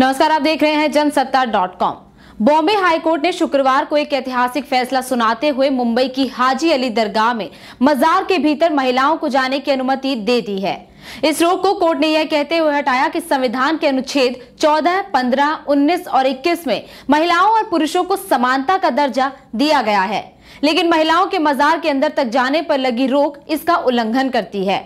नमस्कार आप देख रहे हैं Jansatta dot com Bombay high court ने शुक्रवार को एक ऐतिहासिक फैसला सुनाते हुए मुंबई की हाजी अली दरगाह में मजार के भीतर महिलाओं को जाने की अनुमति दे दी है इस रोक को कोर्ट ने यह कहते हुए हटाया कि संविधान के अनुच्छेद 14, 15, 19 और 21 में महिलाओं और पुरुषों को समानता का दर्जा दिया गया है लेकिन महिलाओं के मजार के अंदर तक जाने पर लगी रोक इसका उल्लंघन करती है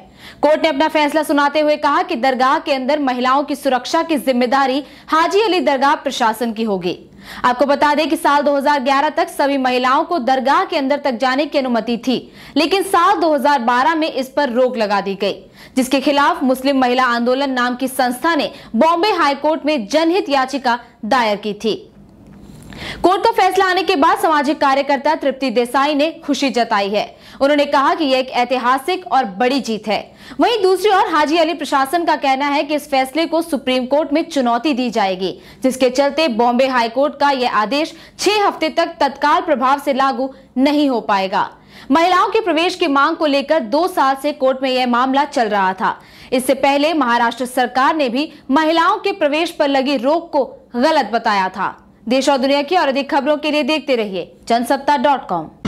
कोर्ट ने अपना फैसला सुनाते हुए कहा कि दरगाह के अंदर महिलाओं की सुरक्षा की जिम्मेदारी हाजी अली दरगाह प्रशासन की होगी आपको बता दें कि साल 2011 तक सभी महिलाओं को दरगाह के अंदर तक जाने की अनुमति थी लेकिन साल 2012 में इस पर रोक लगा दी गई जिसके खिलाफ मुस्लिम महिला आंदोलन नाम की संस्था ने बॉम्बे हाईकोर्ट में जनहित याचिका दायर की थी कोर्ट का फैसला आने के बाद सामाजिक कार्यकर्ता तृप्ति देसाई ने खुशी जताई है उन्होंने कहा कि यह एक ऐतिहासिक और बड़ी जीत है वहीं दूसरी ओर हाजी अली प्रशासन का कहना है कि इस फैसले को सुप्रीम कोर्ट में चुनौती दी जाएगी जिसके चलते बॉम्बे हाईकोर्ट का यह आदेश छह हफ्ते तक तत्काल प्रभाव से लागू नहीं हो पाएगा महिलाओं के प्रवेश की मांग को लेकर दो साल से कोर्ट में यह मामला चल रहा था इससे पहले महाराष्ट्र सरकार ने भी महिलाओं के प्रवेश पर लगी रोक को गलत बताया था देश और दुनिया की और अधिक खबरों के लिए देखते रहिए जनसत्ता डॉट कॉम